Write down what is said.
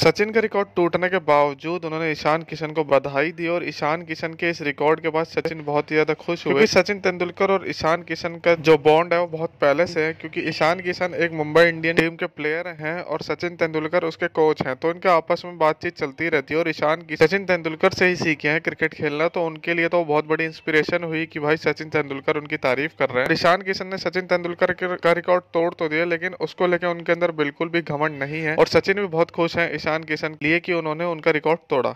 सचिन का रिकॉर्ड टूटने के बावजूद उन्होंने ईशान किशन को बधाई दी और ईशान किशन के इस रिकॉर्ड के बाद सचिन बहुत ही ज्यादा खुश हुए क्योंकि सचिन तेंदुलकर और ईशान किशन का जो बॉन्ड है वो बहुत पहले से है क्योंकि ईशान किशन एक मुंबई इंडियन टीम के प्लेयर हैं और सचिन तेंदुलकर उसके कोच हैं तो इनके आपस में बातचीत चलती रहती है और ईशान सचिन तेंदुलकर से ही सीखे हैं क्रिकेट खेलना तो उनके लिए तो बहुत बड़ी इंस्पिरेशन हुई की भाई सचिन तेंदुलकर उनकी तारीफ कर रहे हैं ईशान किशन ने सचिन तेंदुलकर का रिकॉर्ड तोड़ तो दिया लेकिन उसको लेकर उनके अंदर बिल्कुल भी घमंड नहीं है और सचिन भी बहुत खुश है ईशान किशन लिए कि उन्होंने उनका रिकॉर्ड तोड़ा